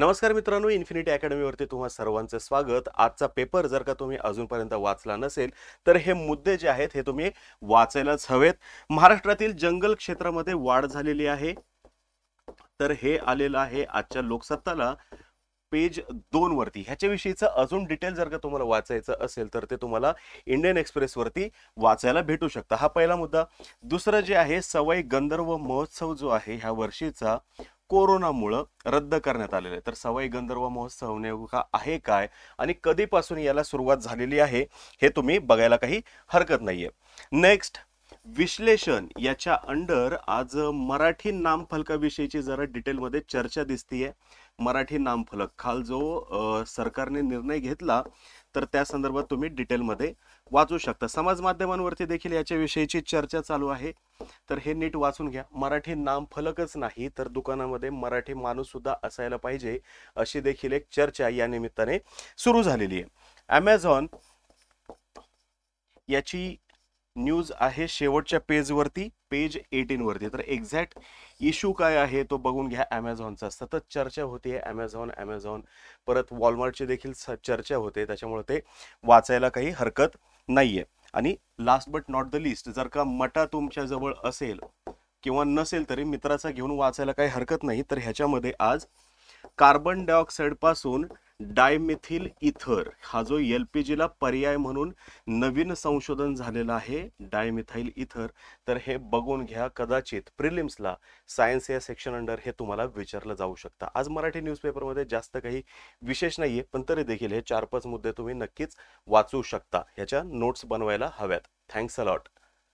नमस्कार मित्रांनो इन्फिनिटी अकॅडमीवरती तुम्हा सर्वांचं स्वागत आजचा पेपर जर का तुम्ही अजूनपर्यंत वाचला नसेल तर हे मुद्दे जे आहेत हे तुम्ही वाचायलाच हवेत महाराष्ट्रातील जंगल क्षेत्रामध्ये वाढ झालेली आहे तर हे आलेलं आहे आजच्या लोकसत्ताला पेज दोन वरती ह्याच्याविषयीचं अजून डिटेल जर का तुम्हाला वाचायचं असेल तर ते तुम्हाला इंडियन एक्सप्रेसवरती वाचायला भेटू शकता हा पहिला मुद्दा दुसरं जे आहे सवाई गंधर्व महोत्सव जो आहे ह्या वर्षीचा कोरोनामुळं रद्द करण्यात आलेलं आहे तर सवाई गंधर्व महोत्सव नेमका आहे काय आणि कधीपासून याला सुरुवात झालेली आहे हे तुम्ही बघायला काही हरकत नाहीये नेक्स्ट विश्लेषण याच्या अंडर आज मराठी नामफलकाविषयीची जरा डिटेलमध्ये चर्चा आहे मराठी नामफलक खाल जो सरकारने निर्णय घेतला तर त्या संदर्भात तुम्ही डिटेलमध्ये वाचू शकता समाज माध्यमांवरती देखील याच्याविषयीची चर्चा चालू आहे तर हे नीट वाचून घ्या मराठी नामफलकच नाही तर दुकानामध्ये मराठी माणूस सुद्धा असायला पाहिजे अशी देखील एक चर्चा या निमित्ताने सुरू झालेली आहे ॲमेझॉन याची न्यूज आहे शेवटच्या पेजवरती पेज वरती तर एक्झॅक्ट इश्यू काय आहे तो बघून घ्या ॲमेझॉनचा सतत चर्चा होते अमेझॉन ॲमेझॉन परत वॉलमार्टची देखील चर्चा होते त्याच्यामुळे ते वाचायला काही हरकत नाहीये आणि last but not the least जर का मटा तुमच्या जवळ असेल किंवा नसेल तरी मित्राचा घेऊन वाचायला काही हरकत नाही तर ह्याच्यामध्ये आज कार्बन डायऑक्साईड पासून डायमिथिल इथर हा जो एल पी जीला पर्याय म्हणून नवीन संशोधन झालेला आहे डायमिथाईल इथर तर हे बघून घ्या कदाचित प्रिलिम्सला सायन्स या सेक्शन अंडर हे तुम्हाला विचारलं जाऊ शकता आज मराठी न्यूजपेपरमध्ये जास्त काही विशेष नाही आहे पण तरी देखील हे चार पाच मुद्दे तुम्ही नक्कीच वाचू शकता ह्याच्या नोट्स बनवायला हव्यात थँक्स अलॉट